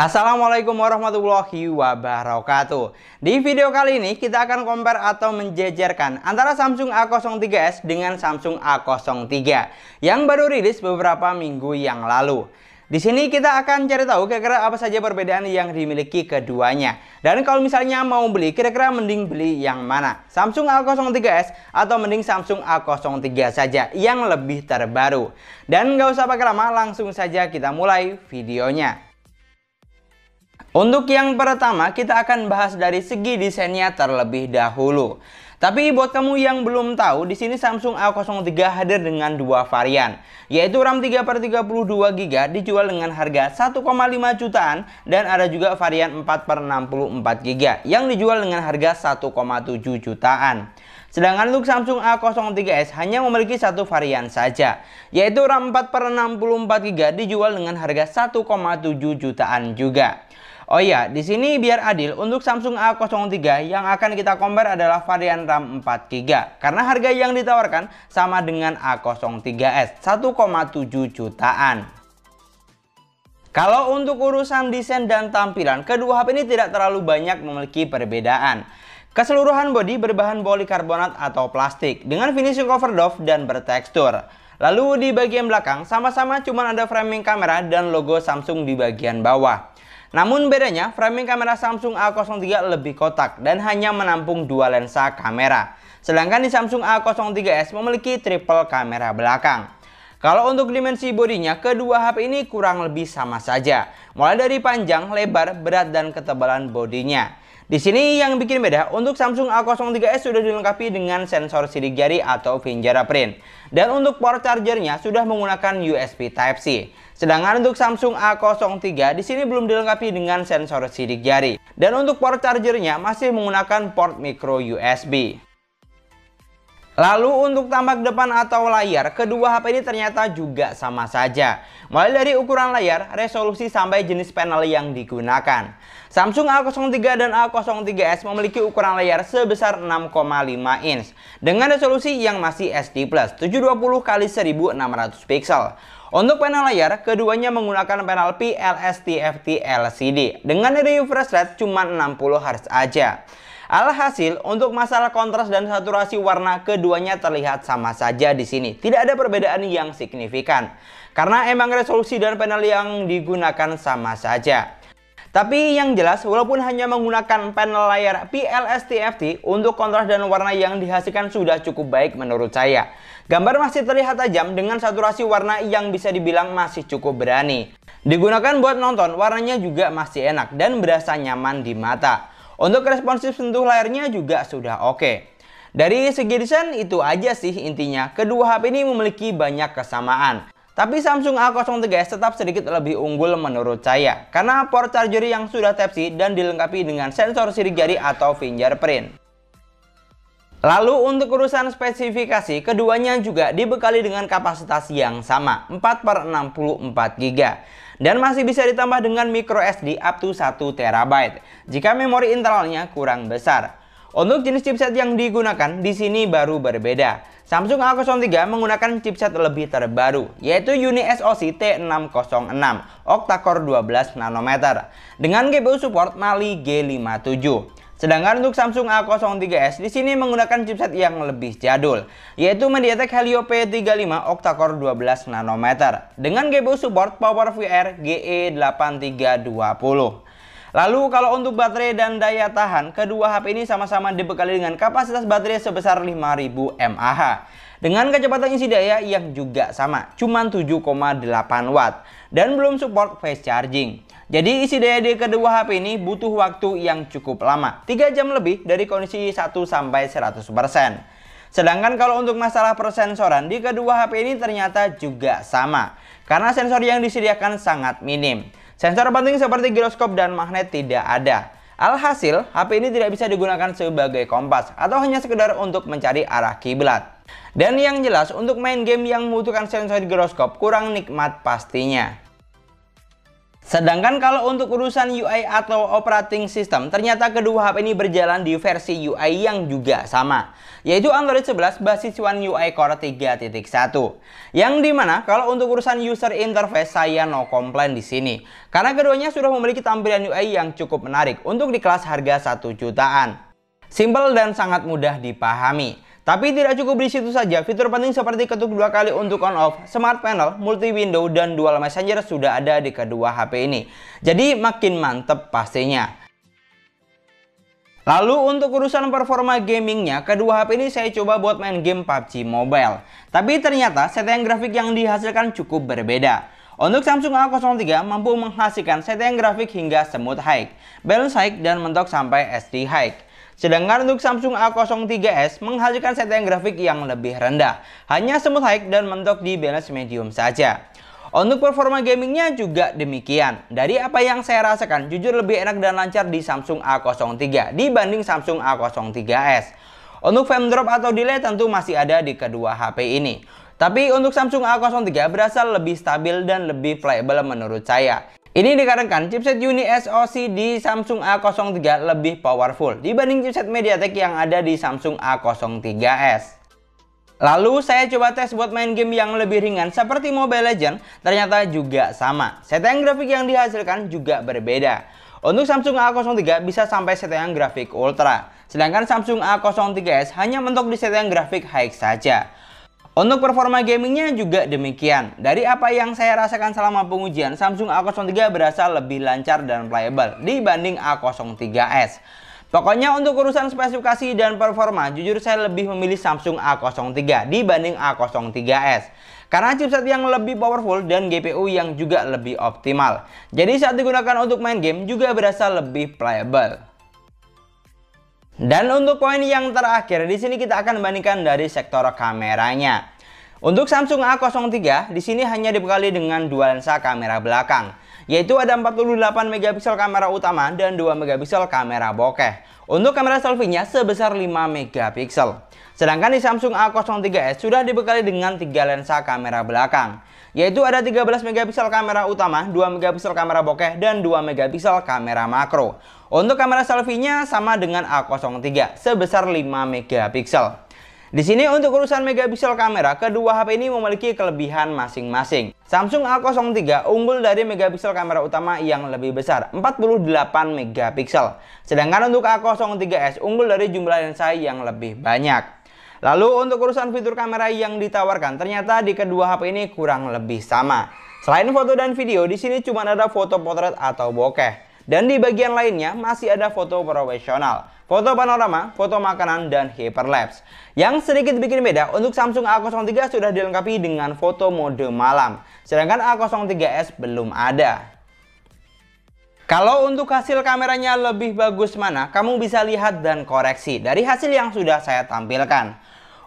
Assalamualaikum warahmatullahi wabarakatuh Di video kali ini kita akan compare atau menjejerkan antara Samsung A03s dengan Samsung A03 Yang baru rilis beberapa minggu yang lalu di sini kita akan cari tahu kira-kira apa saja perbedaan yang dimiliki keduanya. Dan kalau misalnya mau beli, kira-kira mending beli yang mana? Samsung A03s atau mending Samsung A03 saja yang lebih terbaru. Dan nggak usah pakai lama, langsung saja kita mulai videonya. Untuk yang pertama, kita akan bahas dari segi desainnya terlebih dahulu. Tapi buat kamu yang belum tahu, di sini Samsung A03 hadir dengan dua varian, yaitu RAM 3/32GB dijual dengan harga 1,5 jutaan dan ada juga varian 4/64GB yang dijual dengan harga 1,7 jutaan. Sedangkan untuk Samsung A03s hanya memiliki satu varian saja, yaitu RAM 4/64GB dijual dengan harga 1,7 jutaan juga. Oh iya, di sini biar adil, untuk Samsung A03 yang akan kita compare adalah varian RAM 4GB. Karena harga yang ditawarkan sama dengan A03s, 1,7 jutaan. Kalau untuk urusan desain dan tampilan, kedua HP ini tidak terlalu banyak memiliki perbedaan. Keseluruhan bodi berbahan polikarbonat atau plastik dengan finishing doff dan bertekstur. Lalu di bagian belakang sama-sama cuma ada framing kamera dan logo Samsung di bagian bawah. Namun bedanya, framing kamera Samsung A03 lebih kotak dan hanya menampung dua lensa kamera. Sedangkan di Samsung A03s memiliki triple kamera belakang. Kalau untuk dimensi bodinya, kedua HP ini kurang lebih sama saja. Mulai dari panjang, lebar, berat, dan ketebalan bodinya. Di sini yang bikin beda, untuk Samsung A03s sudah dilengkapi dengan sensor sidik jari atau fingerprint. Dan untuk port chargernya sudah menggunakan USB Type-C. Sedangkan untuk Samsung A03 di sini belum dilengkapi dengan sensor sidik jari. Dan untuk port chargernya masih menggunakan port micro USB. Lalu untuk tampak depan atau layar, kedua HP ini ternyata juga sama saja. Mulai dari ukuran layar, resolusi sampai jenis panel yang digunakan. Samsung A03 dan A03s memiliki ukuran layar sebesar 6,5 inch dengan resolusi yang masih SD+, 720 x 1600 pixel. Untuk panel layar, keduanya menggunakan panel PLS TFT LCD dengan refresh rate cuma 60 Hz aja. Alhasil, untuk masalah kontras dan saturasi warna, keduanya terlihat sama saja di sini. Tidak ada perbedaan yang signifikan. Karena emang resolusi dan panel yang digunakan sama saja. Tapi yang jelas, walaupun hanya menggunakan panel layar PLS TFT, untuk kontras dan warna yang dihasilkan sudah cukup baik menurut saya. Gambar masih terlihat tajam dengan saturasi warna yang bisa dibilang masih cukup berani. Digunakan buat nonton, warnanya juga masih enak dan berasa nyaman di mata. Untuk responsif sentuh layarnya juga sudah oke. Okay. Dari segi desain itu aja sih intinya, kedua HP ini memiliki banyak kesamaan. Tapi Samsung A03s tetap sedikit lebih unggul menurut saya, karena port charger yang sudah Type-C dan dilengkapi dengan sensor sidik jari atau fingerprint. Lalu untuk urusan spesifikasi, keduanya juga dibekali dengan kapasitas yang sama, 4 per 64 GB. Dan masih bisa ditambah dengan microSD up to 1 TB, jika memori internalnya kurang besar. Untuk jenis chipset yang digunakan di sini baru berbeda. Samsung A03 menggunakan chipset lebih terbaru, yaitu Uni SoC T606 octa-core 12 nanometer dengan GPU support Mali G57. Sedangkan untuk Samsung A03s di sini menggunakan chipset yang lebih jadul, yaitu MediaTek Helio P35 octa-core 12 nanometer dengan GPU support PowerVR GE8320. Lalu kalau untuk baterai dan daya tahan, kedua HP ini sama-sama dibekali dengan kapasitas baterai sebesar 5000 mAh. Dengan kecepatan isi daya yang juga sama, cuman 7,8 watt. Dan belum support fast charging. Jadi isi daya di kedua HP ini butuh waktu yang cukup lama, 3 jam lebih dari kondisi 1 sampai 100%. Sedangkan kalau untuk masalah persensoran di kedua HP ini ternyata juga sama. Karena sensor yang disediakan sangat minim. Sensor penting seperti giroskop dan magnet tidak ada. Alhasil, HP ini tidak bisa digunakan sebagai kompas atau hanya sekedar untuk mencari arah kiblat. Dan yang jelas, untuk main game yang membutuhkan sensor giroskop kurang nikmat pastinya. Sedangkan kalau untuk urusan UI atau operating system, ternyata kedua HP ini berjalan di versi UI yang juga sama, yaitu Android 11 basis One UI Core 3.1. Yang dimana kalau untuk urusan user interface saya no komplain di sini, karena keduanya sudah memiliki tampilan UI yang cukup menarik untuk di kelas harga 1 jutaan. Simple dan sangat mudah dipahami. Tapi tidak cukup di situ saja, fitur penting seperti ketuk dua kali untuk on off, smart panel, multi window, dan dual messenger sudah ada di kedua HP ini. Jadi makin mantep pastinya. Lalu untuk urusan performa gamingnya, kedua HP ini saya coba buat main game PUBG Mobile. Tapi ternyata setting grafik yang dihasilkan cukup berbeda. Untuk Samsung A03 mampu menghasilkan setting grafik hingga smooth high, balance high, dan mentok sampai SD high. Sedangkan untuk Samsung A03s menghasilkan setting grafik yang lebih rendah, hanya smooth high dan mentok di balance medium saja. Untuk performa gamingnya juga demikian. Dari apa yang saya rasakan, jujur lebih enak dan lancar di Samsung A03 dibanding Samsung A03s. Untuk frame drop atau delay tentu masih ada di kedua HP ini. Tapi untuk Samsung A03 berasal lebih stabil dan lebih playable menurut saya. Ini dikarenakan chipset Uni SoC di Samsung A03 lebih powerful dibanding chipset MediaTek yang ada di Samsung A03s. Lalu saya coba tes buat main game yang lebih ringan seperti Mobile Legends, ternyata juga sama. Setting grafik yang dihasilkan juga berbeda. Untuk Samsung A03 bisa sampai settingan grafik ultra, sedangkan Samsung A03s hanya mentok di settingan grafik high saja. Untuk performa gamingnya juga demikian. Dari apa yang saya rasakan selama pengujian, Samsung A03 berasa lebih lancar dan playable dibanding A03s. Pokoknya untuk urusan spesifikasi dan performa, jujur saya lebih memilih Samsung A03 dibanding A03s. Karena chipset yang lebih powerful dan GPU yang juga lebih optimal. Jadi saat digunakan untuk main game juga berasa lebih playable. Dan untuk poin yang terakhir, di sini kita akan bandingkan dari sektor kameranya. Untuk Samsung A03, di sini hanya dibekali dengan dua lensa kamera belakang, yaitu ada 48 megapiksel kamera utama dan 2 megapiksel kamera bokeh. Untuk kamera selfie-nya sebesar 5 megapiksel. Sedangkan di Samsung A03s sudah dibekali dengan tiga lensa kamera belakang, yaitu ada 13 megapiksel kamera utama, 2 megapiksel kamera bokeh dan 2 megapiksel kamera makro. Untuk kamera selfie-nya sama dengan A03 sebesar 5 megapiksel. Di sini untuk urusan megapiksel kamera, kedua HP ini memiliki kelebihan masing-masing. Samsung A03 unggul dari megapiksel kamera utama yang lebih besar, 48 megapiksel. Sedangkan untuk A03s unggul dari jumlah lensa yang lebih banyak. Lalu untuk urusan fitur kamera yang ditawarkan, ternyata di kedua HP ini kurang lebih sama. Selain foto dan video, di sini cuma ada foto potret atau bokeh. Dan di bagian lainnya masih ada foto profesional, foto panorama, foto makanan, dan hyperlapse. Yang sedikit bikin beda, untuk Samsung A03 sudah dilengkapi dengan foto mode malam, sedangkan A03s belum ada. Kalau untuk hasil kameranya lebih bagus mana, kamu bisa lihat dan koreksi dari hasil yang sudah saya tampilkan.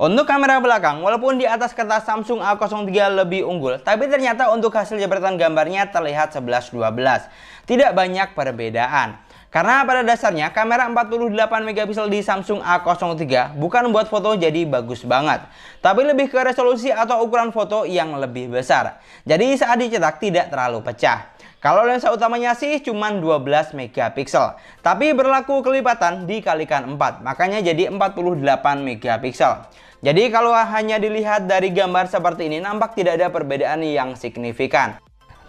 Untuk kamera belakang, walaupun di atas kertas Samsung A03 lebih unggul, tapi ternyata untuk hasil jepretan gambarnya terlihat 11-12. Tidak banyak perbedaan. Karena pada dasarnya kamera 48MP di Samsung A03 bukan buat foto jadi bagus banget. Tapi lebih ke resolusi atau ukuran foto yang lebih besar. Jadi saat dicetak tidak terlalu pecah. Kalau lensa utamanya sih cuma 12 megapiksel, tapi berlaku kelipatan dikalikan 4, makanya jadi 48 megapiksel. Jadi kalau hanya dilihat dari gambar seperti ini nampak tidak ada perbedaan yang signifikan.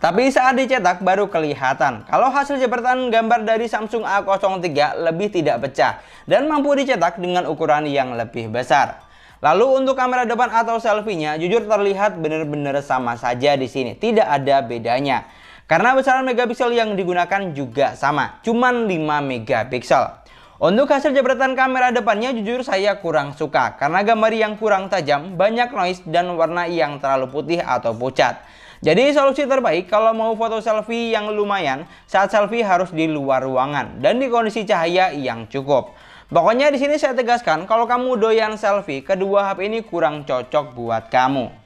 Tapi saat dicetak baru kelihatan. Kalau hasil jepretan gambar dari Samsung A03 lebih tidak pecah dan mampu dicetak dengan ukuran yang lebih besar. Lalu untuk kamera depan atau selfie-nya jujur terlihat benar-benar sama saja di sini, tidak ada bedanya. Karena besaran megapiksel yang digunakan juga sama, cuman 5 megapiksel. Untuk hasil jepretan kamera depannya jujur saya kurang suka karena gambar yang kurang tajam, banyak noise dan warna yang terlalu putih atau pucat. Jadi solusi terbaik kalau mau foto selfie yang lumayan, saat selfie harus di luar ruangan dan di kondisi cahaya yang cukup. Pokoknya di sini saya tegaskan kalau kamu doyan selfie, kedua HP ini kurang cocok buat kamu.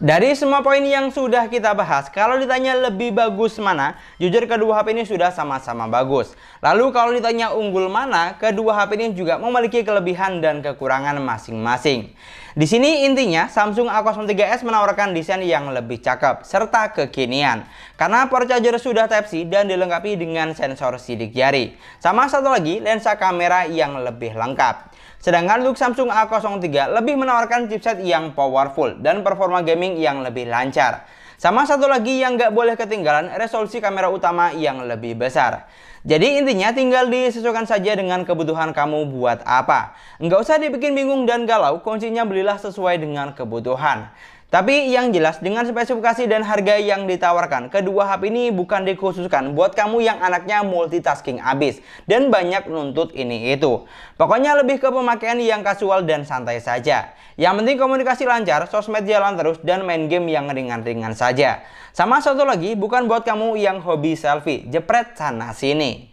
Dari semua poin yang sudah kita bahas, kalau ditanya lebih bagus mana, jujur kedua HP ini sudah sama-sama bagus. Lalu kalau ditanya unggul mana, kedua HP ini juga memiliki kelebihan dan kekurangan masing-masing. Di sini intinya Samsung A03s menawarkan desain yang lebih cakep serta kekinian karena port charger sudah Type-C dan dilengkapi dengan sensor sidik jari. Sama satu lagi lensa kamera yang lebih lengkap. Sedangkan untuk Samsung A03 lebih menawarkan chipset yang powerful dan performa gaming yang lebih lancar. Sama satu lagi yang nggak boleh ketinggalan, resolusi kamera utama yang lebih besar. Jadi intinya tinggal disesuaikan saja dengan kebutuhan kamu buat apa. Nggak usah dibikin bingung dan galau, kuncinya belilah sesuai dengan kebutuhan. Tapi yang jelas dengan spesifikasi dan harga yang ditawarkan, kedua HP ini bukan dikhususkan buat kamu yang anaknya multitasking abis dan banyak nuntut ini itu. Pokoknya lebih ke pemakaian yang kasual dan santai saja. Yang penting komunikasi lancar, sosmed jalan terus dan main game yang ringan-ringan saja. Sama satu lagi bukan buat kamu yang hobi selfie, jepret sana sini.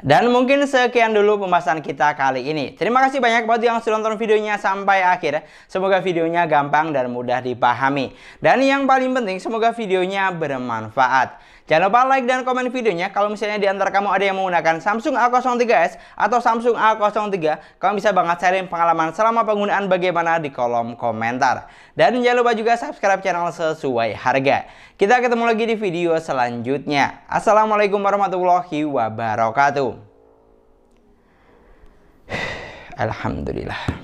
Dan mungkin sekian dulu pembahasan kita kali ini. Terima kasih banyak buat yang sudah nonton videonya sampai akhir. Semoga videonya gampang dan mudah dipahami. Dan yang paling penting, semoga videonya bermanfaat. Jangan lupa like dan komen videonya. Kalau misalnya di antara kamu ada yang menggunakan Samsung A03s atau Samsung A03, kamu bisa banget sharing pengalaman selama penggunaan bagaimana di kolom komentar. Dan jangan lupa juga subscribe channel sesuai harga. Kita ketemu lagi di video selanjutnya. Assalamualaikum warahmatullahi wabarakatuh. Alhamdulillah.